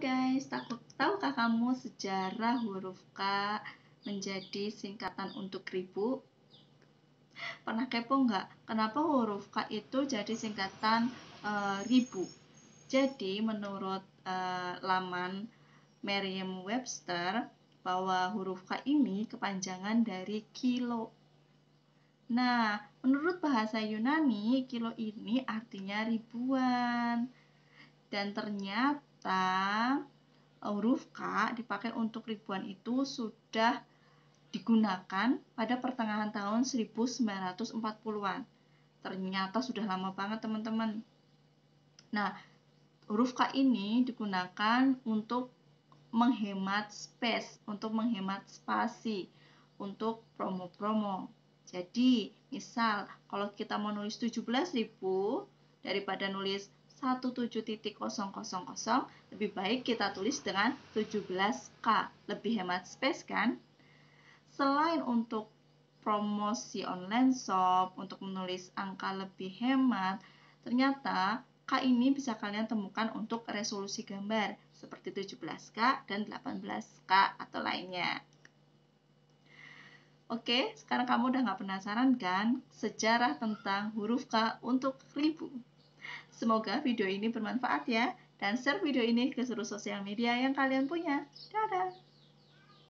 guys, takut tahukah kamu sejarah huruf K menjadi singkatan untuk ribu? Pernah kepo nggak? Kenapa huruf K itu jadi singkatan e, ribu? Jadi menurut e, laman Merriam-Webster bahwa huruf K ini kepanjangan dari kilo. Nah, menurut bahasa Yunani, kilo ini artinya ribuan. Dan ternyata Kata huruf K dipakai untuk ribuan itu sudah digunakan pada pertengahan tahun 1940-an. Ternyata sudah lama banget teman-teman. Nah, huruf K ini digunakan untuk menghemat space, untuk menghemat spasi, untuk promo-promo. Jadi, misal kalau kita mau nulis 17.000 daripada nulis 17.000 lebih baik kita tulis dengan 17K lebih hemat space kan selain untuk promosi online shop untuk menulis angka lebih hemat ternyata K ini bisa kalian temukan untuk resolusi gambar seperti 17K dan 18K atau lainnya Oke, sekarang kamu udah nggak penasaran kan sejarah tentang huruf K untuk ribu? Semoga video ini bermanfaat ya, dan share video ini ke seluruh sosial media yang kalian punya. Dadah!